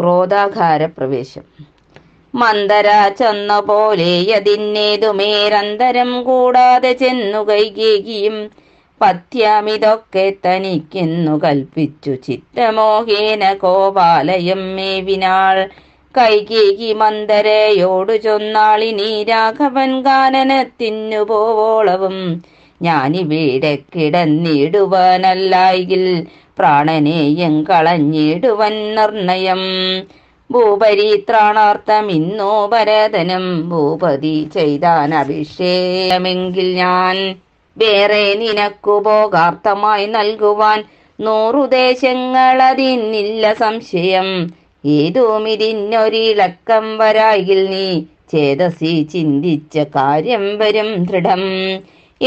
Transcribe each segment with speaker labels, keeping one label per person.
Speaker 1: ക്രോധാകാര പ്രവേശം മന്ദര ചെന്ന പോലെ അതിന്നേതുമേരന്തരം കൂടാതെ ചെന്നു കൈകേകിയും പഥ്യാമിതൊക്കെ തനിക്കെന്നു കൽപ്പിച്ചു ചിത്രമോഹേന ഗോപാലയം മേവിനാൾ കൈകേകി മന്ദരയോടു ചൊന്നാളിനി രാഘവൻ ഗാനനത്തിന്നു പോവോളവും ഞാനിവിടെ കിടന്നിടുവാനല്ലായിൽ പ്രാണനെയും കളഞ്ഞിടുവൻ നിർണയം ഭൂപരിത്രാണാർത്ഥം ഇന്നോ ഭരതനം ഭൂപതി ചെയ്താൻ അഭിഷേകമെങ്കിൽ ഞാൻ വേറെ നിനക്കു ഭോഗാർത്ഥമായി നൽകുവാൻ നൂറുദേശങ്ങൾ അതിന്നില്ല സംശയം ഏതുമിതിന്നൊരിളക്കം വരായിൽ നീ ചേതസി ചിന്തിച്ച കാര്യം വരും ദൃഢം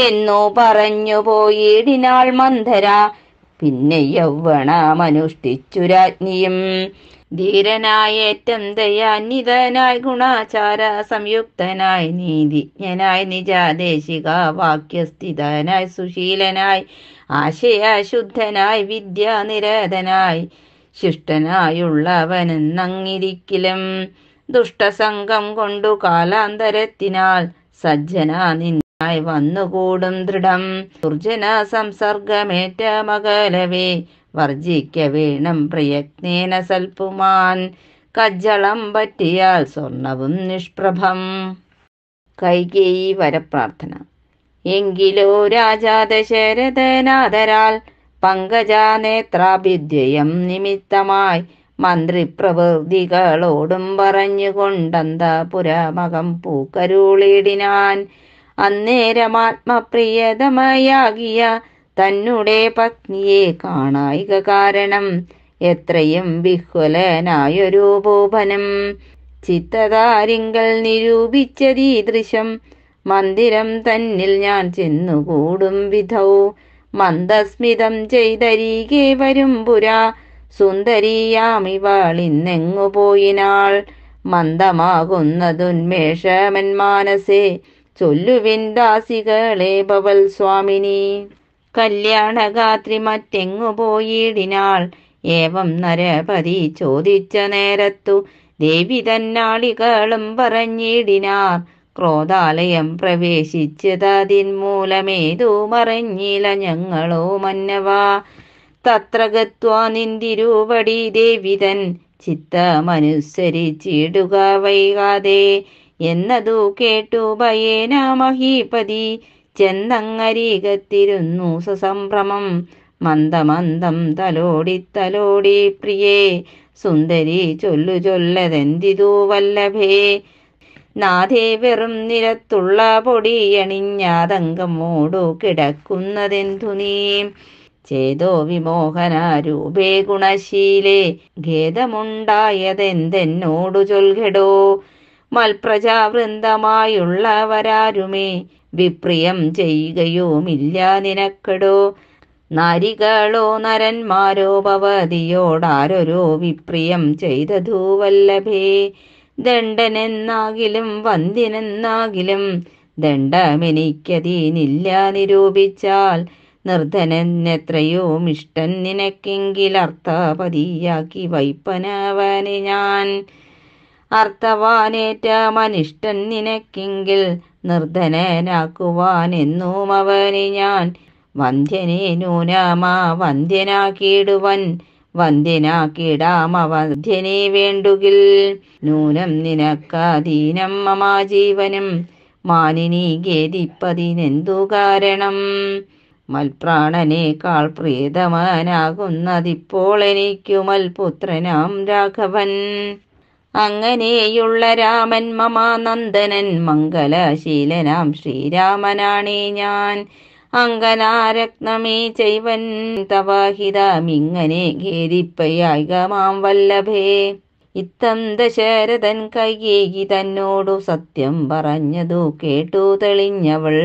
Speaker 1: എന്നോ പറഞ്ഞു പോയിടിനാൾ മന്ധര പിന്നെ യൗവണമനുഷ്ഠിച്ചു രാജ്ഞിയും ധീരനായേറ്റം ദയാനിതനായി ഗുണാചാര സംയുക്തനായി നീതിജ്ഞനായി നിജാദേശിക വാക്യസ്ഥിതനായി സുശീലനായി ആശയശുദ്ധനായി വിദ്യാനിരതനായി അങ്ങിരിക്കലും ദുഷ്ടസംഗം കൊണ്ടു കാലാന്തരത്തിനാൽ സജ്ജനാ നിൻ ായി വന്നുകൂടും ദൃഢം ദുർജന സംസർഗമേറ്റ മകലവേ വർജിക്ക വേണം പ്രയത്നേന സൽപ്പുമാൻ കജ്ജളം പറ്റിയാൽ സ്വർണവും നിഷ്പ്രഭം കൈകേയി വരപ്രാർത്ഥന എങ്കിലോ പങ്കജാ നേത്രാഭിദ്യം നിമിത്തമായി മന്ത്രിപ്രവൃത്തികളോടും പറഞ്ഞുകൊണ്ടന്ത പുരാമകം പൂക്കരുളിടിനാൻ അന്നേരമാത്മപ്രിയതമയാകിയ തന്നെ പത്നിയെ കാണായിക കാരണം എത്രയും വിഹ്വലനായൊരു ഭൂപനം ചിത്തതാരിങ്കൽ നിരൂപിച്ചതീദൃശം മന്ദിരം തന്നിൽ ഞാൻ ചെന്നുകൂടും വിധവും മന്ദസ്മിതം ചെയ്തരികെ വരും പുരാ സുന്ദരിയാമിവാളിന്നെങ്ങുപോയിനാൾ മന്ദമാകുന്നതുന്മേഷമൻ മാനസേ ചൊല്ലുവിൻ ദാസികളെ ഭവൽ സ്വാമിനി കല്യാണഗാത്രി മറ്റെങ്ങു പോയിടിനാൾ ഏവം നരപതി ചോദിച്ച നേരത്തു ദേവി തന്നാളികളും പറഞ്ഞിടിനാർ ക്രോധാലയം പ്രവേശിച്ചതതിൻ മൂലമേതു മറഞ്ഞില ഞങ്ങളോ മന്നവാ തത്ര ഗത്വാ നിന്തിരൂപടി ദേവിതൻ ചിത്തമനുസരിച്ചിടുക വൈകാതെ എന്നതു കേട്ടു ഭയേന മഹീപതി ചെന്നങ്ങരീകത്തിരുന്നു സസംഭ്രമം മന്ദമന്ദം തലോടി തലോടി പ്രിയേ സുന്ദരി ചൊല്ലു ചൊല്ലതെന്തിതു വല്ലഭേ നാഥേ വെറും നിരത്തുള്ള പൊടിയണിഞ്ഞാതങ്കമോടു കിടക്കുന്നതെന്തു നീ ചേതോ വിമോഹനാരൂപേ ഗുണശീലേ ഖേദമുണ്ടായതെന്തെന്നോടു ചൊൽകെടോ മൽപ്രജാവൃന്ദമായുള്ളവരാരുമേ വിപ്രിയം ചെയ്യുകയുമില്ല നിനക്കടോ നാരികളോ നരന്മാരോ ഭവതിയോടാരൊരു വിപ്രിയം ചെയ്തതൂവല്ലഭേ ദണ്ഡനെന്നാകിലും വന്ധ്യനെന്നാകിലും ദണ്ഡമെനിക്കതീനില്ല നിരൂപിച്ചാൽ നിർധനെന്നെത്രയോ ഇഷ്ടൻ നിനക്കെങ്കിലർത്ഥപതിയാക്കി വൈപ്പനവന് ഞാൻ അർത്ഥവാനേറ്റമനിഷ്ടൻ നിനക്കിങ്കിൽ നിർധനനാക്കുവാനെന്നും അവനെ ഞാൻ വന്ധ്യനെ നൂനാമാ വന്ധ്യനാക്കിയിടുവൻ വന്ധ്യനെ വേണ്ടുകിൽ നൂനം നിനക്കാധീനം ജീവനും മാനിനി ഗേദിപ്പതിനെന്തു കാരണം മൽപ്രാണനേക്കാൾ പ്രീതമാനാകുന്നതിപ്പോൾ എനിക്കു മൽപുത്രനാം രാഘവൻ അങ്ങനെയുള്ള രാമൻ മമാനന്ദനൻ മംഗലശീലനാം ശ്രീരാമനാണേ ഞാൻ അങ്കനാരത്നമേ ചൈവൻ തവാഹിതമിങ്ങനെ ഖേദിപ്പയായികമാം വല്ലഭേ ഇത്തം ദശരഥൻ കയ്യേകി തന്നോടു സത്യം പറഞ്ഞതു കേട്ടു തെളിഞ്ഞവൾ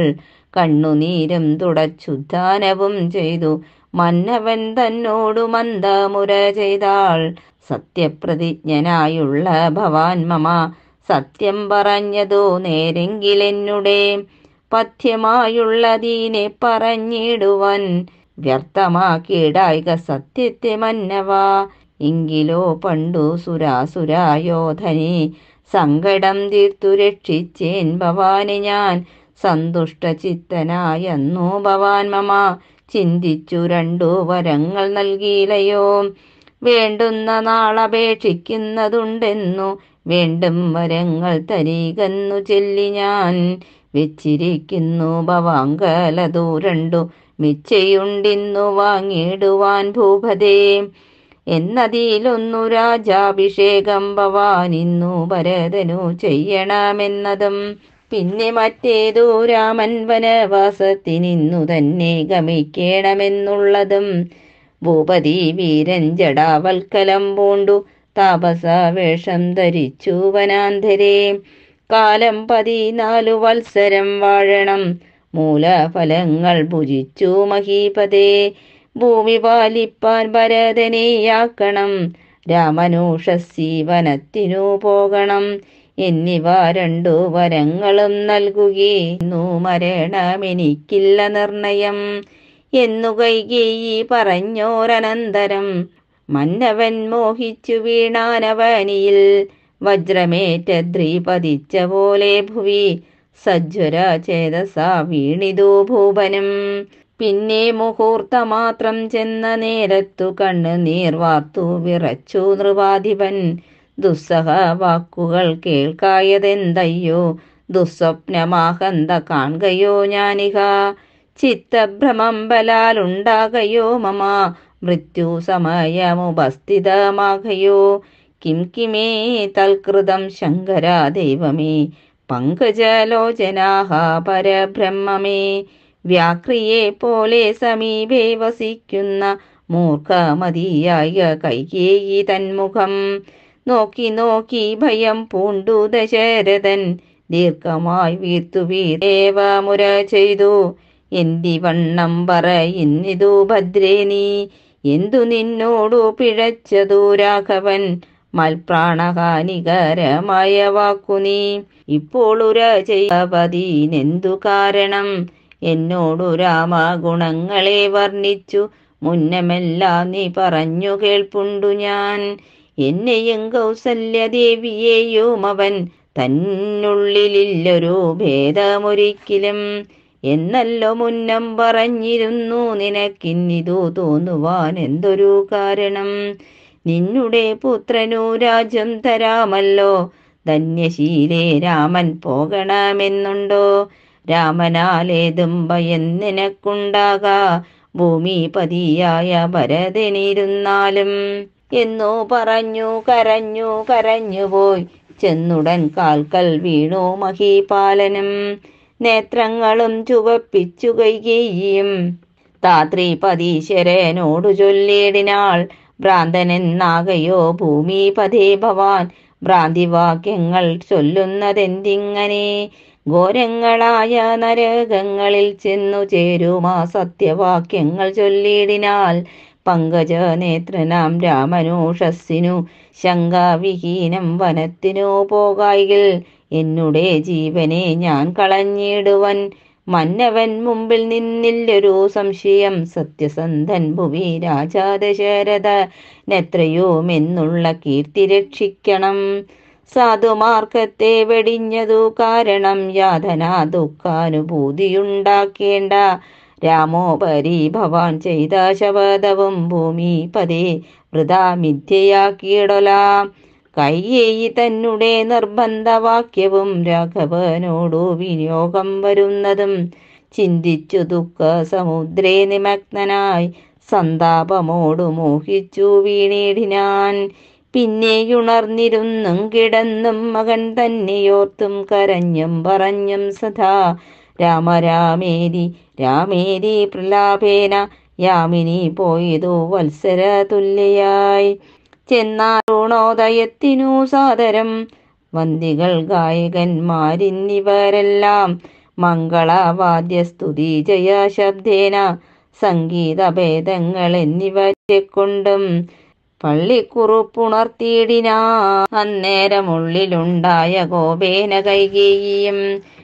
Speaker 1: കണ്ണുനീരം തുടച്ചുദ്ധാനവും ചെയ്തു മന്നവൻ തന്നോടു മന്ദമുര ചെയ്താൾ സത്യപ്രതിജ്ഞനായുള്ള ഭവാൻ മമ സത്യം പറഞ്ഞതോ നേരെങ്കിലെന്നുടെ പഥ്യമായുള്ളതിനെ പറഞ്ഞിടുവൻ വ്യർത്ഥമാക്കിയിടായിക സത്യത്തെ മന്നവ എങ്കിലോ പണ്ടു സുരാസുരായോധനെ സങ്കടം തീർത്തു രക്ഷിച്ചേൻ ഭവാന് ഞാൻ സന്തുഷ്ട ചിത്തനായെന്നു ഭവാൻ മമ ചിന്തിച്ചു രണ്ടു വരങ്ങൾ നൽകിയിലയോ വേണ്ടുന്ന നാളപേക്ഷിക്കുന്നതുണ്ടെന്നു വേണ്ടും വരങ്ങൾ തരീകന്നു ചെല്ലി ഞാൻ വെച്ചിരിക്കുന്നു ഭവാങ്കല ദൂരണ്ടു മിച്ചയുണ്ടിന്നു വാങ്ങിയിടുവാൻ ഭൂപതേ എന്നതിലൊന്നു രാജാഭിഷേകം ഭവാനിന്നു ഭരതനു ചെയ്യണമെന്നതും പിന്നെ മറ്റേതു രാമൻ വനവാസത്തിനിന്നു തന്നെ ഗമിക്കണമെന്നുള്ളതും ഭൂപതി വീരൻ ജടാവൽക്കലം പൂണ്ടു താപസ വേഷം ധരിച്ചു വനാന്തരേ കാലം പതിനാലു വത്സരം വാഴണം മൂലഫലങ്ങൾ ഭുജിച്ചു മഹീപതേ ഭൂമി പാലിപ്പാൻ ഭരതനെയാക്കണം രാമനൂഷസി വനത്തിനു പോകണം എന്നിവ രണ്ടു വരങ്ങളും നൽകുകയെന്നു മരണമെനിക്കില്ല നിർണയം എന്നു കൈകേയി പറഞ്ഞോരനന്തരം മന്നവൻ മോഹിച്ചു വീണാനവനിയിൽ വജ്രമേറ്റ ദ്രീപതിച്ച പോലെ ഭുവി സജ്വര ചേതസാ വീണിതു ഭൂപനും പിന്നെ മുഹൂർത്തമാത്രം ചെന്ന നേരത്തു കണ്ണു നീർവാർത്തു വിറച്ചു നൃപാധിപൻ ദുസ്സഹ വാക്കുകൾ കേൾക്കായതെന്തയ്യോ ദുസ്വപ്നമാഹന്ത കാണുകയോ ഞാനിക ചിത്തഭ്രമം ബലാലുണ്ടാകയോ മമ മൃത്യു സമയമുപസ്ഥിതമാകയോ കിം കിമേ തൽകൃതം ശങ്കര ദൈവമേ പങ്കജലോചനാഹ പരബ്രഹ്മമേ വ്യാക്രിയെ പോലെ സമീപേ വസിക്കുന്ന മൂർഖമതിയായ കൈകേയി തന്മുഖം നോക്കി നോക്കി ഭയം പൂണ്ടു ദശരഥൻ ദീർഘമായി വീർത്തു മുര ചെയ്തു എന്തി വണ്ണം പറയുന്നിതു ഭദ്രേ എന്തു നിന്നോടു പിഴച്ചതു രാഘവൻ മൽപ്രാണഹാനികരമായ വാക്കു നീ ഇപ്പോൾ കാരണം എന്നോടു രാമ ഗുണങ്ങളെ വർണ്ണിച്ചു മുന്നമെല്ലാം നീ പറഞ്ഞു കേൾപ്പുണ്ടു ഞാൻ എന്നെയും കൗസല്യദേവിയെയും അവൻ തന്നുള്ളിലില്ലൊരു ഭേദമൊരിക്കലും എന്നല്ലോ മുന്നം പറഞ്ഞിരുന്നു നിനക്കിന്നിതു തോന്നുവാൻ എന്തൊരു കാരണം നിന്നുടെ പുത്രനു രാജ്യം തരാമല്ലോ ധന്യശീലേ രാമൻ പോകണമെന്നുണ്ടോ രാമനാലേതും ഭയം നിനക്കുണ്ടാകാ ഭൂമിപതിയായ ഭരതനിരുന്നാലും എന്നു പറഞ്ഞു കരഞ്ഞു കരഞ്ഞുപോയി ചെന്നുടൻ കാൽക്കൽ വീണു മഹീപാലനും നേത്രങ്ങളും ചുവപ്പിച്ചുകയും താത്രി പതീശ്വരനോടു ചൊല്ലിയിടിനാൾ ഭ്രാന്തനെന്നാകയോ പതേ ഭവാൻ ഭ്രാന്തിവാക്യങ്ങൾ ചൊല്ലുന്നതെന്തിങ്ങനെ ഘോരങ്ങളായ നരകങ്ങളിൽ ചെന്നു ചേരുമാ സത്യവാക്യങ്ങൾ ചൊല്ലിയിടിനാൽ പങ്കജനേത്രനാം രാമനൂഷസ്സിനു ശങ്കാവിഹീനം വനത്തിനു പോകായികൾ എന്നുടെ ജീവനെ ഞാൻ കളഞ്ഞിടുവൻ മന്നവൻ മുമ്പിൽ നിന്നില്ലൊരു സംശയം സത്യസന്ധൻ ഭുവി രാജാദശരഥ നെത്രയുമെന്നുള്ള കീർത്തി രക്ഷിക്കണം സാധുമാർഗത്തെ വെടിഞ്ഞതു കാരണം യാതന ദുഃഖാനുഭൂതിയുണ്ടാക്കേണ്ട രാമോപരി ഭവാൻ ചെയ്ത ശവദവും ഭൂമി പതേ വൃതാ മിഥ്യയാക്കിയിടലാം കയ്യേയി തന്നെ നിർബന്ധവാക്യവും രാഘവനോടു വിനിയോഗം വരുന്നതും ചിന്തിച്ചു ദുഃഖ സമുദ്രേ നിമഗ്നനായി സന്താപമോടു മോഹിച്ചു വീണീടിനാൻ പിന്നെയുണർന്നിരുന്നും കിടന്നും മകൻ തന്നെയോർത്തും കരഞ്ഞും പറഞ്ഞും സദാ രാമ രാമേരി രാമേരി പ്രലാപേന യാമിനി പോയതു വത്സര തുല്യായി ചെന്നാരുണോദയത്തിനു സാദരം വന്തികൾ ഗായകന്മാരിന്നിവരെല്ലാം മംഗളവാദ്യസ്തുതി ജയ ശബ്ദേന സംഗീതഭേദങ്ങൾ എന്നിവരെക്കൊണ്ടും പള്ളിക്കുറുപ്പുണർത്തിയിടിനാ അന്നേരമുള്ളിലുണ്ടായ ഗോപേന കൈകേയും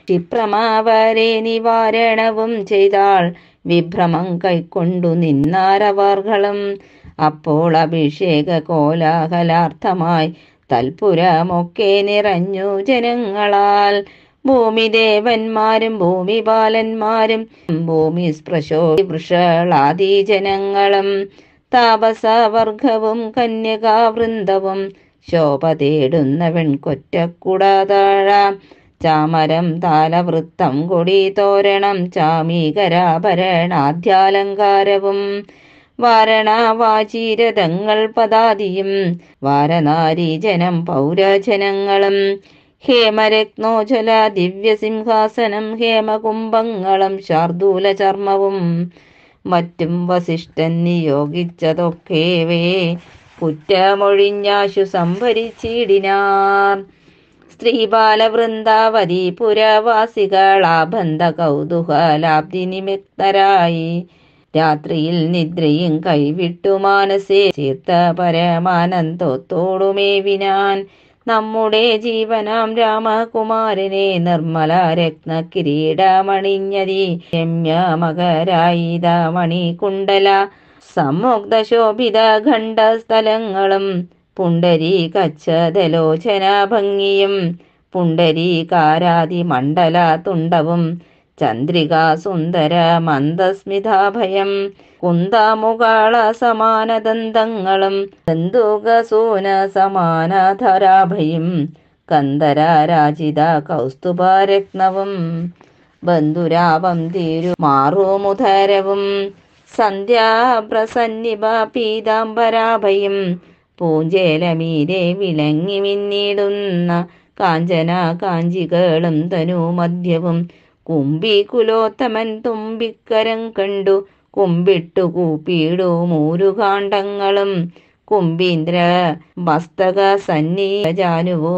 Speaker 1: ക്ഷിപ്രമാവരെ നിവാരണവും ചെയ്താൾ വിഭ്രമം കൈക്കൊണ്ടു നിന്നാരവർകളും അപ്പോൾ അഭിഷേക കോലാഹലാർത്ഥമായി തൽപുരമൊക്കെ നിറഞ്ഞു ജനങ്ങളാൽ ഭൂമിദേവന്മാരും ഭൂമിപാലന്മാരും ഭൂമി സ്പൃശോ വൃഷളാദി ജനങ്ങളും താപസവർഗവും കന്യകാവൃന്ദവും ശോഭ തേടുന്ന വെൺകൊറ്റക്കുടതാഴ ചാമരം താലവൃത്തം തോരണം ചാമീകരാഭരണാദ്യാലങ്കാരവും വാരണാവാചീരഥങ്ങൾ പദാതിയും വാരനാരീജനം പൗരജനങ്ങളും ഹേമരത്നോജല ദിവ്യസിംഹാസനം ഹേമകുംഭങ്ങളും ശാർദൂല ചർമ്മവും മറ്റും വസിഷ്ഠൻ നിയോഗിച്ചതൊക്കെവേ കുറ്റമൊഴിഞ്ഞാശു സംഭരിച്ചിടിനാർ സ്ത്രീ ശ്രീബാലവൃന്ദാവതി പുരവാസികളാബന്ധ നിമിത്തരായി രാത്രിയിൽ നിദ്രയും കൈവിട്ടു മാനസേ ചേർത്ത പരമാനന്ദത്തോടുമേവിനാൻ നമ്മുടെ ജീവനാം രാമകുമാരനെ നിർമ്മല രത്ന കിരീടമണിഞ്ഞതി രമ്യ മകരായിത മണി കുണ്ടല സമ്മുഗ്ധ ശോഭിത ഖണ്ഡ സ്ഥലങ്ങളും പുണ്ടരീകച്ഛതലോചന ഭംഗിയും പുണ്ടരീകാരാതിമണ്ഡല തുണ്ടവും ചന്ദ്രികാ സുന്ദര മന്ദസ്മിതാഭയം കുന്താമുകാള സമാന ദന്തങ്ങളും ബന്ധുകസൂന സമാന ധരാഭയും കന്ദരാരാജിത കൗസ്തുഭരത്നവും ബന്ധുരാപം തീരു മാറുമുധരവും സന്ധ്യാപ്രസന്നിഭ പീതാംബരാഭയും പൂഞ്ചേലമീരെ വിളങ്ങി മിന്നിടുന്ന കാഞ്ചന കാഞ്ചികളും തനുമധ്യവും കുമ്പി കുലോത്തമൻ തുമ്പിക്കരം കണ്ടു കുമ്പിട്ടു കൂപ്പിയിടു മൂരുകാണ്ഡങ്ങളും കുമ്പീന്ദ്ര മസ്തക സന്നിജാനുവോ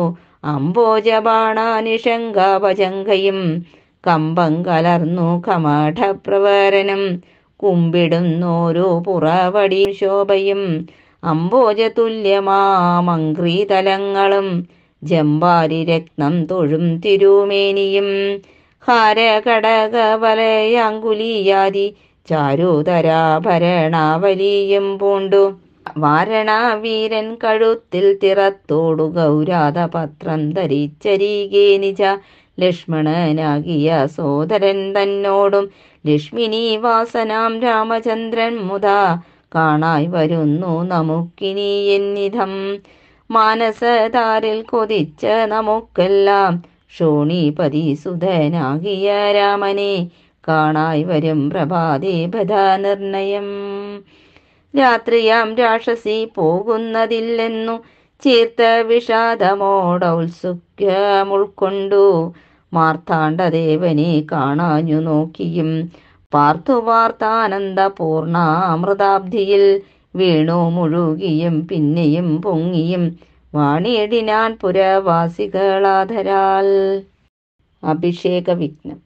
Speaker 1: അംബോജബാണാനിഷങ്കാപചങ്കയും കമ്പം കലർന്നു കമാഠപ്രവരനും കുമ്പിടുന്നോരോ പുറവടിയും ശോഭയും അംബോജതുല്യമാമംഗ്രീതലങ്ങളും ജമ്പാരി രത്നം തൊഴും തിരുമേനിയും ഹരകടകവലയങ്കുലീയാതി ചാരുതരാഭരണാവലിയും പൂണ്ടു വാരണാവീരൻ കഴുത്തിൽ തിറത്തോടു ഗൗരാതപത്രം ധരിച്ചരികെ നിജ ലക്ഷ്മണനാകിയ സോദരൻ തന്നോടും ലക്ഷ്മിനി വാസനാം രാമചന്ദ്രൻ മുതാ കാണായി വരുന്നു നമുക്കിനി എന്നിധം മാനസതാരിൽ കൊതിച്ച നമുക്കെല്ലാം ഷോണീപതി സുധനാകിയ രാമനെ കാണായി വരും പ്രഭാതേ നിർണയം രാത്രിയാം രാക്ഷസി പോകുന്നതില്ലെന്നു ചീർത്ത വിഷാദമോടൗത്സുഖ്യമുൾക്കൊണ്ടു മാർത്താണ്ഡദേവനെ കാണാഞ്ഞു നോക്കിയും പാർത്തു പാർത്താനന്ദ പൂർണാമൃതാബ്ധിയിൽ വീണു മുഴുകിയും പിന്നെയും പൊങ്ങിയും വാണിയടിനാൻ പുരവാസികളാധരാൽ അഭിഷേക വിഘ്നം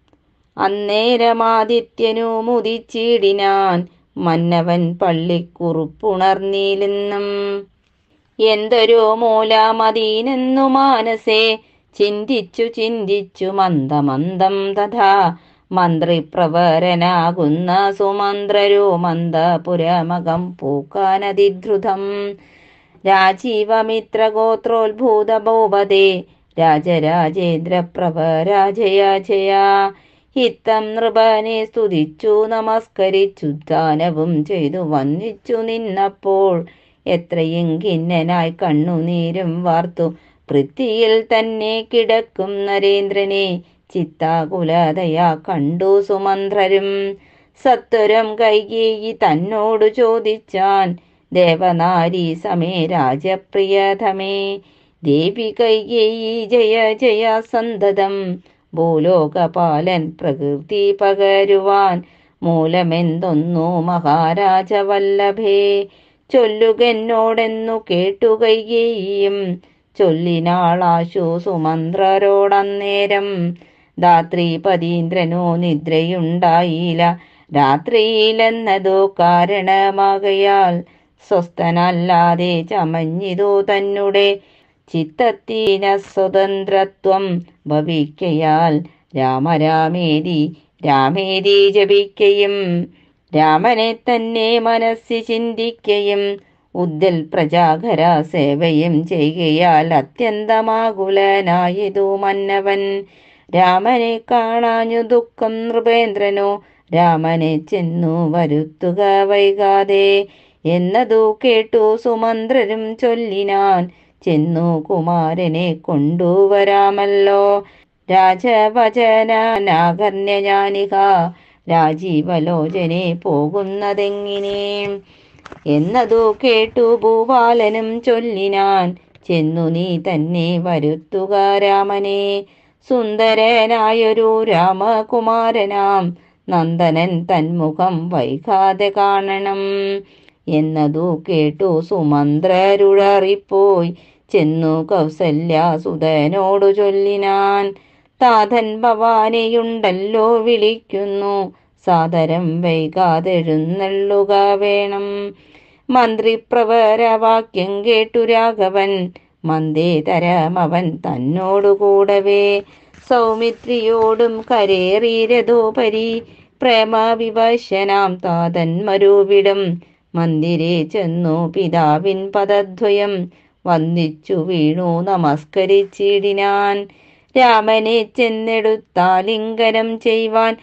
Speaker 1: അന്നേരമാദിത്യനു മുതിച്ചിടിനാൻ മന്നവൻ പള്ളിക്കുറുപ്പുണർന്നീലെന്നും എന്തൊരു മൂലാമതീനെന്നു മാനസേ ചിന്തിച്ചു ചിന്തിച്ചു മന്ദമന്ദം തഥാ മന്ത്രി പ്രവരനാകുന്ന സുമന്ത്രരോ മന്ദപുരമകം പൂക്കാനതിധൃതം രാജീവമിത്രഗോത്രോത്ഭൂത ഭൂപതേ രാജരാജേന്ദ്രപ്രഭ രാജയാജയ ഹിത്തം നൃപനെ സ്തുതിച്ചു നമസ്കരിച്ചു ദാനവും ചെയ്തു വന്നിച്ചു നിന്നപ്പോൾ എത്രയും ഖിന്നനായി കണ്ണുനീരും വാർത്തു പൃഥ്വിയിൽ തന്നെ കിടക്കും നരേന്ദ്രനെ ചിത്താകുലതയാ കണ്ടു സുമന്ത്രരും സത്വരം കൈകേയി തന്നോടു ചോദിച്ചാൻ ദേവനാരി സമേ രാജപ്രിയതമേ ദേവി കൈകേയി ജയ ജയ സന്തതം ഭൂലോകപാലൻ പ്രകൃതി പകരുവാൻ മൂലമെന്തൊന്നു മഹാരാജവല്ലഭേ ചൊല്ലുകെന്നോടെന്നു കേട്ടു കൈകേയും ചൊല്ലിനാളാശു സുമന്ത്രരോടന്നേരം ധാത്രി പതീന്ദ്രനോ നിദ്രയുണ്ടായില്ല രാത്രിയിലെന്നതോ കാരണമാകയാൽ സ്വസ്ഥനല്ലാതെ ചമഞ്ഞിതോ തന്നെ ചിത്തത്തിന സ്വതന്ത്രത്വം ഭവിക്കയാൽ രാമരാമേതി രാമേതി ജപിക്കയും രാമനെ തന്നെ മനസ്സി ചിന്തിക്കയും ഉദ്ദൽ പ്രജാകര സേവയും ചെയ്യുകയാൽ അത്യന്തമാകുലനായതു മന്നവൻ രാമനെ കാണാഞ്ഞു ദുഃഖം നൃപേന്ദ്രനോ രാമനെ ചെന്നു വരുത്തുക വൈകാതെ എന്നതു കേട്ടു സുമന്ത്രരും ചൊല്ലിനാൻ ചെന്നു കുമാരനെ കൊണ്ടുവരാമല്ലോ രാജവചനാകർണ്യജാനിക രാജീവലോചനെ പോകുന്നതെങ്ങിനെ എന്നതു കേട്ടു ഭൂപാലനും ചൊല്ലിനാൻ ചെന്നു നീ തന്നെ വരുത്തുക രാമനെ സുന്ദരനായൊരു രാമകുമാരനാം നന്ദനൻ തന്മുഖം വൈകാതെ കാണണം എന്നതു കേട്ടു സുമന്ത്രരുഴറിപ്പോയി ചെന്നു കൗസല്യാസുതനോടു ചൊല്ലിനാൻ താതൻ ഭവാനിയുണ്ടല്ലോ വിളിക്കുന്നു സാദരം വൈകാതെഴുന്നള്ളുക വേണം മന്ത്രിപ്രവരവാക്യം കേട്ടു രാഘവൻ മന്ദേതരമവൻ തന്നോടുകൂടവേ സൗമിത്രിയോടും കരേറീരഥോപരി പ്രേമവിവശനാം താതന്മരൂപിടം മന്ദിരേ ചെന്നു പിതാവിൻ പദദ്വയം വന്ദിച്ചു വീണു നമസ്കരിച്ചിടിനാൻ രാമനെ ചെന്നെടുത്താലിംഗനം ചെയ്യുവാൻ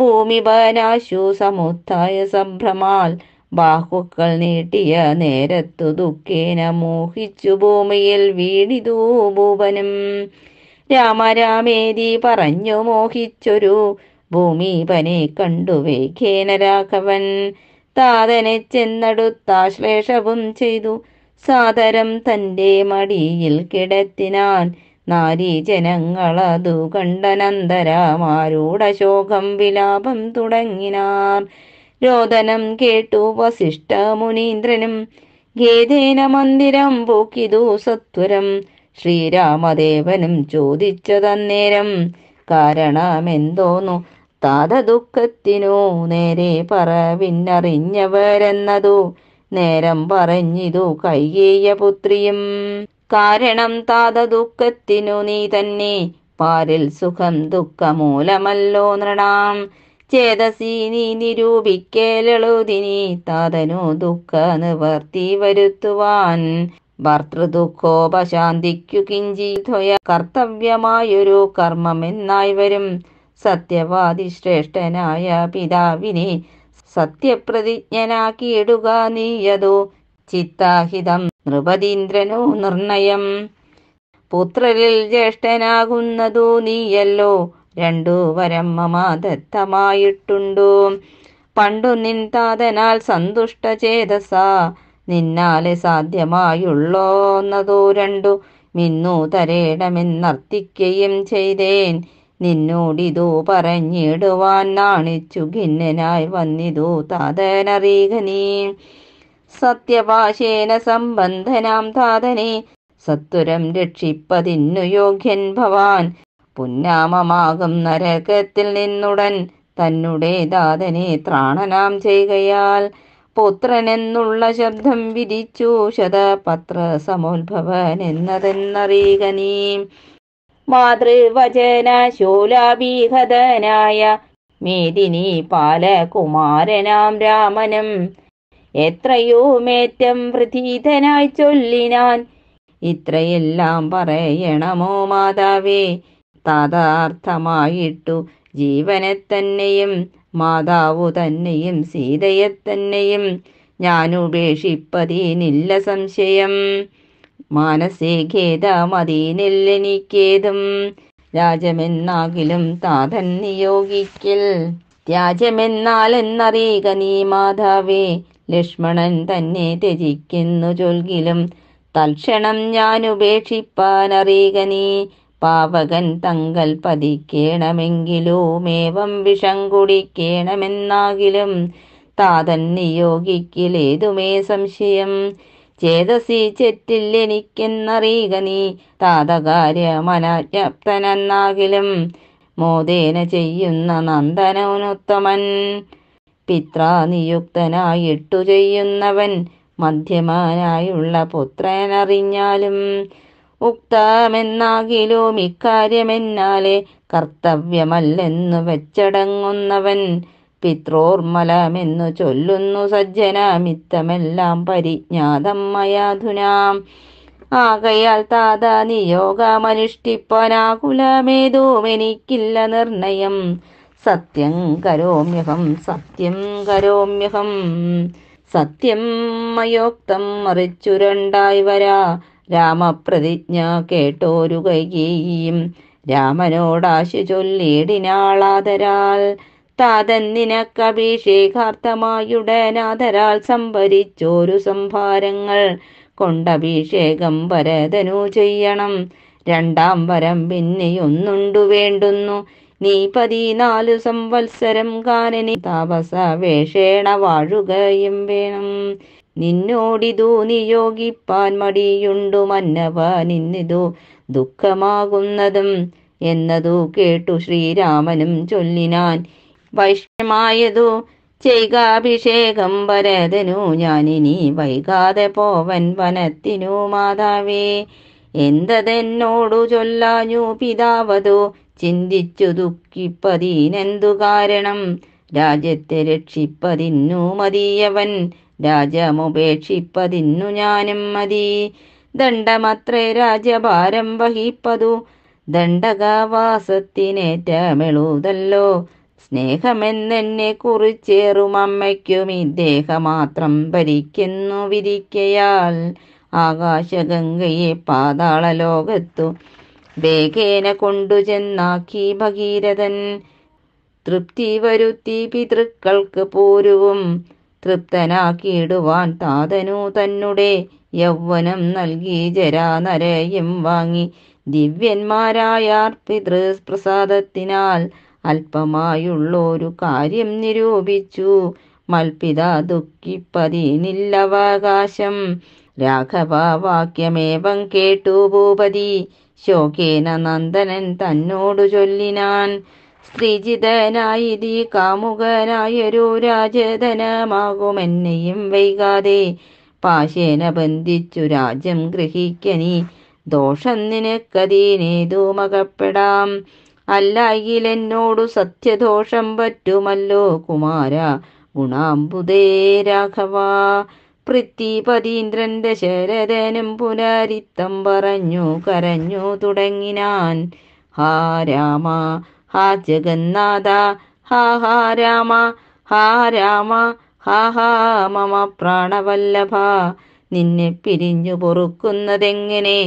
Speaker 1: ഭൂമിപനാശു സമുത്തായ സംഭ്രമാൽ ബാഹുക്കൾ നീട്ടിയ നേരത്തു ദുഃഖേന മോഹിച്ചു ഭൂമിയിൽ വീടിതൂ ഭൂപനും രാമരാമേരി പറഞ്ഞു മോഹിച്ചൊരു ഭൂമിപനെ കണ്ടു വേഖേന രാഘവൻ താതനെ ചെന്നടുത്താശ്ലേഷവും ചെയ്തു സാദരം തന്റെ മടിയിൽ കിടത്തിനാൻ നാരീ ജനങ്ങളതു കണ്ടനന്തരമാരൂഢ വിലാപം തുടങ്ങിനാർ രോദനം കേട്ടു മുനീന്ദ്രനും ഗേദേന മന്ദിരം പൂക്കിതു സത്വരം ശ്രീരാമദേവനും ചോദിച്ചതന്നേരം കാരണമെന്തോന്നു താത ദുഃഖത്തിനു നേരെ പറവിന്നറിഞ്ഞവരെന്നതു നേരം പറഞ്ഞിതു കൈകേയ പുത്രിയും കാരണം താത ദുഃഖത്തിനു നീ തന്നെ പാരിൽ സുഖം ദുഃഖമൂലമല്ലോ നൃണാം ചേതസീനി നിരൂപിക്കേലെളുതിനി താതനു ദുഃഖ നിവർത്തി വരുത്തുവാൻ ഭർത്തൃദുഃഖോപശാന്തിക്കു ധ്വയ കർത്തവ്യമായൊരു കർമ്മം എന്നായി വരും സത്യവാദി ശ്രേഷ്ഠനായ പിതാവിനെ സത്യപ്രതിജ്ഞനാക്കിയിടുക നീയതു ചിത്താഹിതം നൃപതീന്ദ്രനു നിർണയം പുത്രരിൽ ജ്യേഷ്ഠനാകുന്നതു നീയല്ലോ രണ്ടു വരം മമാദത്തമായിട്ടുണ്ടു പണ്ടു നിൻ താതനാൽ സന്തുഷ്ട ചേതസ നിന്നാലെ സാധ്യമായുള്ളോന്നതോ രണ്ടു മിന്നു തരേണമെന്നർത്ഥിക്കുകയും ചെയ്തേൻ നിന്നോടിതോ പറഞ്ഞിടുവാൻ നാണിച്ചു ഖിന്നനായി വന്നിതു താതനറിയുക സത്യഭാഷേന സംബന്ധനാം താതനെ സത്വരം രക്ഷിപ്പതിന്നു യോഗ്യൻ ഭവാൻ പുന്നാമമാകും നരകത്തിൽ നിന്നുടൻ തന്നെ ദാതനെ ത്രാണനാം ചെയ്യുകയാൽ പുത്രനെന്നുള്ള ശബ്ദം വിരിച്ചു ശതപത്ര സമോത്ഭവൻ എന്നതെന്നറിയുകനീ മാതൃവചന ശൂലാഭീഹതനായ മേദിനി പാലകുമാരനാം രാമനും മേറ്റം വൃതീതനായി ചൊല്ലിനാൻ ഇത്രയെല്ലാം പറയണമോ മാതാവേ താതാർത്ഥമായിട്ടു ജീവനെ തന്നെയും മാതാവു തന്നെയും സീതയെ തന്നെയും ഞാനുപേക്ഷിപ്പതീനില്ല സംശയം മാനസേ ഖേദമതീനില്ലെനിക്കേതും രാജമെന്നാകിലും താതൻ നിയോഗിക്കൽ രാജമെന്നാൽ എന്നറിയുക നീ മാതാവേ ലക്ഷ്മണൻ തന്നെ ത്യജിക്കുന്നു ചൊൽകിലും തൽക്ഷണം ഞാൻ ഉപേക്ഷിപ്പാനറിയുക നീ പാവകൻ തങ്കൽ പതിക്കേണമെങ്കിലോ വിഷം കുടിക്കേണമെന്നാകിലും താതൻ നിയോഗിക്കിലേതുമേ സംശയം ചേതസി ചെറ്റിൽ എനിക്കെന്നറിയുക നീ താതകാര്യ താതകാര്യമനാജ്ഞപ്തനെന്നാകിലും മോദേന ചെയ്യുന്ന നന്ദനോനുത്തമൻ പിത്രാ നിയുക്തനായിട്ടു ചെയ്യുന്നവൻ മധ്യമാനായുള്ള പുത്രനറിഞ്ഞാലും ഉക്താമെന്നാകിലും ഇക്കാര്യമെന്നാലെ കർത്തവ്യമല്ലെന്നു വെച്ചടങ്ങുന്നവൻ പിത്രോർമലമെന്നു ചൊല്ലുന്നു സജ്ജനാമിത്തമെല്ലാം പരിജ്ഞാതം മയാധുനാം ആകയാൽ താത നിയോഗമനുഷ്ഠിപ്പനാകുലമേതോം നിർണയം സത്യം കരോമ്യഹം സത്യം കരോമ്യഹം സത്യം മയോക്തം മറിച്ചുരണ്ടായി വരാ രാമപ്രതിജ്ഞ കേട്ടോരുകയും രാമനോടാശു ചൊല്ലിയിടിനാളാതരാൽ താതൻ നിനക്കഭിഷേകാർത്ഥമായുടനാതരാൽ സംഭരിച്ചോരു സംഭാരങ്ങൾ കൊണ്ടഭിഷേകം വരതനു ചെയ്യണം രണ്ടാം വരം പിന്നെയൊന്നുണ്ടു വേണ്ടുന്നു നീ പതിനാലു സംവത്സരം കാനനി താപസ വേഷേണ വാഴുകയും വേണം നിന്നോടിതു നിയോഗിപ്പാൻ മടിയുണ്ടു മന്നവ നിന്നിതു ദുഃഖമാകുന്നതും എന്നതു കേട്ടു ശ്രീരാമനും ചൊല്ലിനാൻ വൈഷ്ണമായതു ചെയ്കാഭിഷേകം വരതനു ഞാനിനി വൈകാതെ പോവൻ വനത്തിനു മാതാവേ എന്തതെന്നോടു ചൊല്ലാഞ്ഞു പിതാവതു ചിന്തിച്ചു ദുഃഖിപ്പതിനെന്തു കാരണം രാജ്യത്തെ രക്ഷിപ്പതിന്നു മതിയവൻ രാജമുപേക്ഷിപ്പതിന്നു ഞാനും മതി ദണ്ഡമത്രേ രാജഭാരം വഹിപ്പതു ദണ്ഡകാവാസത്തിനേറ്റമെളുതല്ലോ സ്നേഹമെന്നെന്നെ കുറിച്ചേറും അമ്മയ്ക്കും ഇദ്ദേഹമാത്രം ഭരിക്കുന്നു വിരിക്കയാൽ ആകാശഗംഗയെ പാതാള ലോകത്തു വേഗേന കൊണ്ടു ചെന്നാക്കി ഭഗീരഥൻ തൃപ്തി വരുത്തി പിതൃക്കൾക്ക് പോരുവും തൃപ്തനാക്കിയിടുവാൻ താതനു തന്നുടേ യൗവനം നൽകി ജരാനരയും വാങ്ങി ദിവ്യന്മാരായ പിതൃ പ്രസാദത്തിനാൽ അല്പമായുള്ളൊരു കാര്യം നിരൂപിച്ചു മൽപിത ദുഃഖിപ്പതിനില്ലവകാശം രാഘവാക്യമേവം കേട്ടു ഭൂപതി ശോകേന നന്ദനൻ തന്നോടു ചൊല്ലിനാൻ സ്ത്രീജിതനായി സ്ത്രീജിതനായിരി കാമുകനായൊരു രാജധനമാകുമെന്നെയും വൈകാതെ പാശേന ബന്ധിച്ചു രാജ്യം ഗ്രഹിക്കനി ദോഷം നിനക്കതീനേതു മകപ്പെടാം എന്നോടു സത്യദോഷം പറ്റുമല്ലോ കുമാര ഗുണാംബുദേ രാഘവ പൃഥ്വിപതീന്ദ്രൻ ദശരഥനും പുനരിത്തം പറഞ്ഞു കരഞ്ഞു തുടങ്ങിനാൻ ഹാ രാമ ഹാ ജഗന്നാഥ ഹാ ഹാ രാമ ഹാ രാമ ഹാ ഹാ മമ പ്രാണവല്ലഭ നിന്നെ പിരിഞ്ഞു പൊറുക്കുന്നതെങ്ങനെ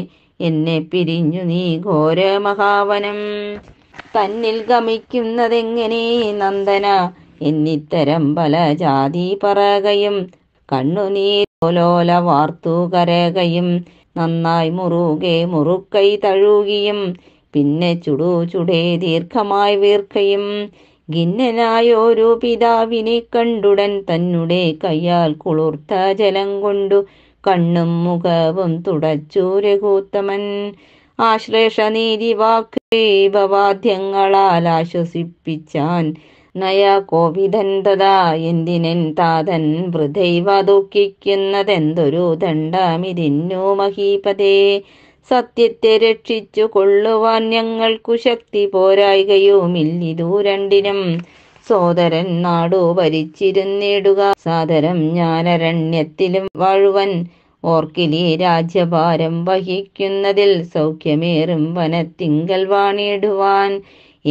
Speaker 1: എന്നെ പിരിഞ്ഞു നീ ഘോര മഹാവനം തന്നിൽ ഗമിക്കുന്നതെങ്ങനെ നന്ദന എന്നിത്തരം പല ജാതി പറകയും കണ്ണുനീരോലോല വാർത്തു കരകയും നന്നായി മുറുകെ മുറുക്കൈ തഴുകിയും പിന്നെ ചുടു ചുടേ ദീർഘമായി വീർക്കയും ഗിന്നനായോരു പിതാവിനെ കണ്ടുടൻ തന്നുടെ കയ്യാൽ കുളിർത്ത ജലം കൊണ്ടു കണ്ണും മുഖവും തുടച്ചു രഘൂത്തമൻ ആശ്ലേഷ നീതി വാക്കേപവാദ്യങ്ങളാൽ ആശ്വസിപ്പിച്ചാൻ നയ കോവിതൻ തഥാ എന്തിനൻ താതൻ വൃഥൈവ ദുഃഖിക്കുന്നതെന്തൊരു ദണ്ഡമിതിന്നു മഹീപതേ സത്യത്തെ രക്ഷിച്ചു കൊള്ളുവാൻ ഞങ്ങൾക്കു ശക്തി പോരായികയുമില്ലിതു രണ്ടിനും സോദരൻ നാടു ഭരിച്ചിരുന്നിടുക സാദരം ഞാനരണ്യത്തിലും വാഴുവൻ ഓർക്കിലി രാജ്യഭാരം വഹിക്കുന്നതിൽ സൗഖ്യമേറും വനത്തിങ്കൽ വാണിടുവാൻ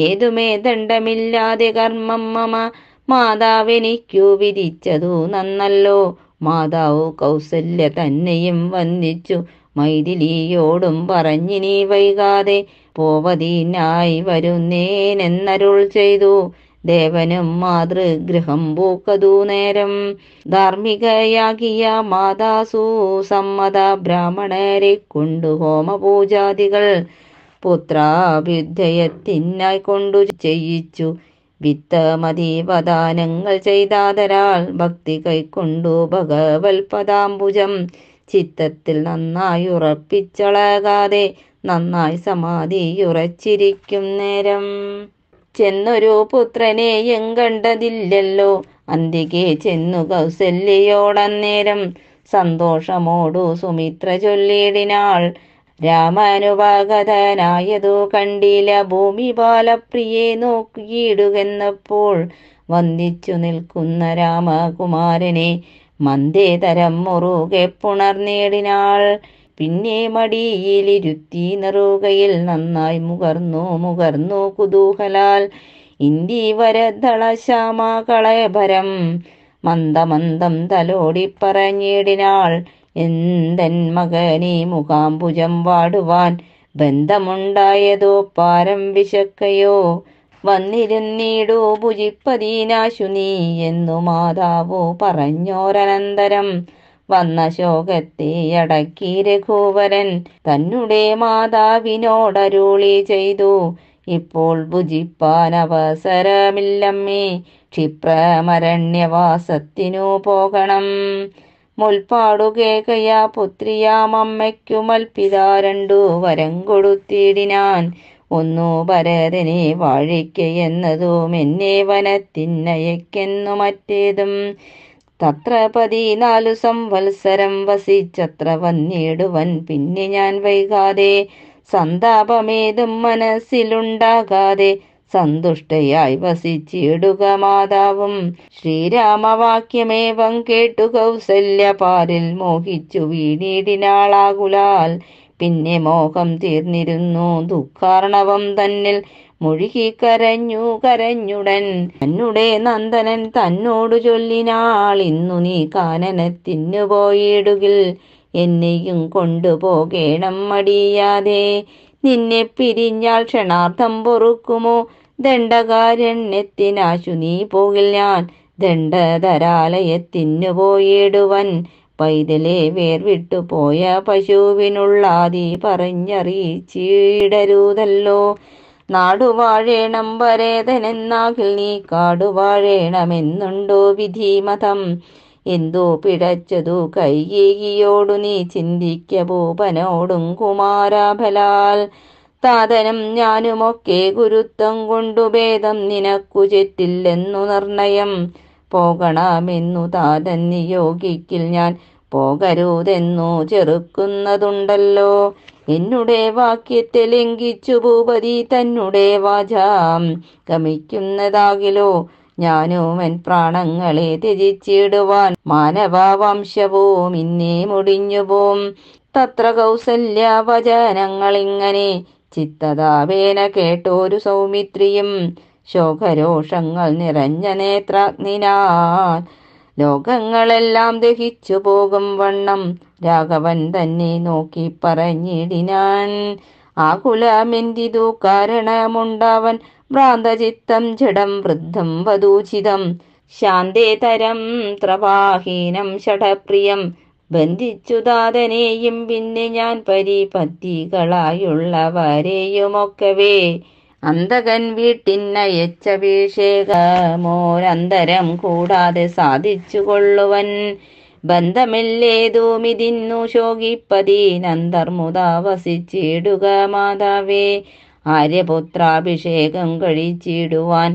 Speaker 1: ഏതുമേ ദണ്ഡമില്ലാതെ കർമ്മം മമ മാതാവെനിക്കു വിധിച്ചതു നന്നല്ലോ മാതാവ് കൗസല്യ തന്നെയും വന്ദിച്ചു മൈഥിലിയോടും പറഞ്ഞിനി വൈകാതെ പോവതീനായി വരുന്നേനെന്നരുൾ ചെയ്തു ദേവനും മാതൃഗൃഹം പൂക്കതു നേരം ധാർമ്മികയാകിയ മാതാസു സമ്മത ബ്രാഹ്മണരെ കൊണ്ടു ഹോമപൂജാദികൾ പുത്രാഭ്യുദ്ധയത്തിനായി കൊണ്ടു ചെയ്യിച്ചു വിത്തമതീപദാനങ്ങൾ ചെയ്താതരാൾ ഭക്തി കൈക്കൊണ്ടു ഭഗവത്പദാംബുജം ചിത്തത്തിൽ നന്നായി ഉറപ്പിച്ചളകാതെ നന്നായി സമാധിയുറച്ചിരിക്കും നേരം ചെന്നൊരു പുത്രനെയും കണ്ടതില്ലല്ലോ അന്തികെ ചെന്നു കൗസല്യോടന്നേരം സന്തോഷമോടു സുമിത്ര ചൊല്ലിയിടിനാൾ രാമാനുപാകതനായതു കണ്ടില്ല ഭൂമി ബാലപ്രിയെ നോക്കിയിടുകെന്നപ്പോൾ വന്ദിച്ചു നിൽക്കുന്ന രാമകുമാരനെ മന്ദേതരം മുറുകെ പുണർന്നേടിനാൾ പിന്നെ മടിയിലിരുത്തി നെറുകയിൽ നന്നായി മുകർന്നു മുകർന്നു കുതൂഹലാൽ ഇന്ത്യ വരദള ശ്യാമ കളയഭരം മന്ദമന്ദം തലോടി പറഞ്ഞിടിനാൾ എന്തൻ മകനെ മുഖാംബുജം വാടുവാൻ ബന്ധമുണ്ടായതോ പാരം വിശക്കയോ വന്നിരുന്നീടു ഭുജിപ്പതീനാശു നീ എന്നു മാതാവു പറഞ്ഞോരനന്തരം വന്ന ശോകത്തെ അടക്കി രഘുവരൻ തന്നെ മാതാവിനോടരുളി ചെയ്തു ഇപ്പോൾ ഭുജിപ്പാൻ അവസരമില്ലമ്മേ ക്ഷിപ്രമരണ്യവാസത്തിനു പോകണം മുൽപ്പാടു കേക്കയ രണ്ടു വരം കൊടുത്തിടിനാൻ ഒന്നു ഭരതനെ വാഴിക്ക എന്നതും എന്നെ വനത്തിന്നയക്കെന്നു മറ്റേതും തത്ര നാലു സംവത്സരം വസിച്ചത്ര വന്നിടുവൻ പിന്നെ ഞാൻ വൈകാതെ സന്താപമേതും മനസ്സിലുണ്ടാകാതെ സന്തുഷ്ടയായി വസിച്ചിടുക മാതാവും ശ്രീരാമവാക്യമേവം കേട്ടു കൗസല്യ പാരിൽ മോഹിച്ചു വീണിടിനാളാകുലാൽ പിന്നെ മോഹം തീർന്നിരുന്നു ദുഃഖാർണവം തന്നിൽ മുഴുകി കരഞ്ഞു കരഞ്ഞുടൻ തന്നുടെ നന്ദനൻ തന്നോട് ചൊല്ലിനാൾ ഇന്നു നീ കാനനത്തിന്നു പോയിടുകിൽ എന്നെയും കൊണ്ടുപോകേണം മടിയാതെ നിന്നെ പിരിഞ്ഞാൽ ക്ഷണാർത്ഥം പൊറുക്കുമോ ദണ്ഡകാരണ്യത്തിനാശു നീ പോകിൽ ഞാൻ ദണ്ഡധരാലയത്തിന്നു പോയിടുവൻ പൈതലെ വേർവിട്ടു പോയ പശുവിനുള്ളാതി പറഞ്ഞറിയിച്ചിടരുതല്ലോ നാടുവാഴേണം വരേതനെന്നാകിൽ നീ കാടുവാഴേണമെന്നുണ്ടോ വിധിമതം എന്തോ പിഴച്ചതു കൈകേകിയോടു നീ ചിന്തിക്ക ഭൂപനോടും കുമാരാഫലാൽ താതനം ഞാനുമൊക്കെ ഗുരുത്വം കൊണ്ടു ഭേദം നിനക്കു ചെറ്റില്ലെന്നു നിർണയം പോകണമെന്നു താതൻ നിയോഗിക്കിൽ ഞാൻ പോകരുതെന്നു ചെറുക്കുന്നതുണ്ടല്ലോ എന്നുടെ വാക്യത്തെ ലംഘിച്ചു ഭൂപതി തന്നുടെ വാചാം ഗമിക്കുന്നതാകിലോ എൻ പ്രാണങ്ങളെ ത്യജിച്ചിടുവാൻ മാനവവംശവും ഇന്നേ മുടിഞ്ഞുപോം തത്ര കൗസല്യ വചനങ്ങളിങ്ങനെ ചിത്തതാവേന കേട്ടോരു സൗമിത്രിയും ശോകരോഷങ്ങൾ നിറഞ്ഞ നേത്രാഗ്നിനാൽ ലോകങ്ങളെല്ലാം ദഹിച്ചു പോകും വണ്ണം രാഘവൻ തന്നെ നോക്കി പറഞ്ഞിടിനാൻ കുലമെന്തിതു കാരണമുണ്ടവൻ ഭ്രാന്തചിത്തം ജഡം വൃദ്ധം വധൂചിതം ശാന്തേതരം ത്രവാഹീനം ഷടപ്രിയം ബന്ധിച്ചു പിന്നെ ഞാൻ പരിപത്തികളായുള്ളവരെയുമൊക്കവേ അന്തകൻ വീട്ടിന്നയച്ചഭിഷേകമോരന്തരം കൂടാതെ സാധിച്ചു കൊള്ളുവൻ ബന്ധമില്ലേതോമിതിന്നു ശോകിപ്പതീനന്തർമുത വസിച്ചിടുക മാതാവേ ആര്യപുത്രാഭിഷേകം കഴിച്ചിടുവാൻ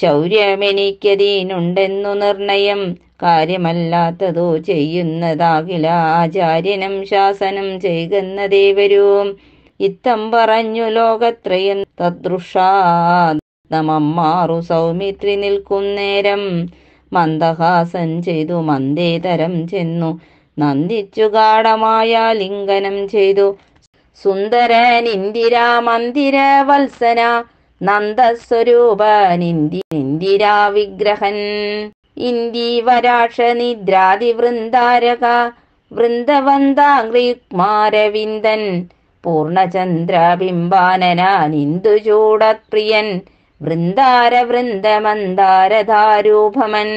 Speaker 1: ശൗര്യമെനിക്കതീനുണ്ടെന്നു നിർണയം കാര്യമല്ലാത്തതോ ചെയ്യുന്നതാകില ആചാര്യനും ശാസനം ചെയ്യുന്നതേ വരൂ ഇത്തം പറഞ്ഞു ലോകത്രയൻ തദൃഷാ സൗമിത്രി നിൽക്കുന്നേരം മന്ദഹാസം ചെയ്തു മന്ദേതരം ചെന്നു നന്ദിച്ചു ഗാഠമായ ലിംഗനം ചെയ്തു സുന്ദരൻ ഇന്ദിരാ മന്ദിര വത്സന നന്ദസ്വരൂപൻ നിന്ദി ഇന്ദിരാ വിഗ്രഹൻ ഇന്ദി വരാക്ഷ നിദ്രാതി വൃന്ദാരക വൃന്ദവന്താംഗ്രിയുക്മാരവിന്ദൻ പൂർണചന്ദ്രബിംബാനനാനിന്ദുചൂടപ്രിയൻ വൃന്ദാര വൃന്ദമന്ദാരധാരൂപമൻ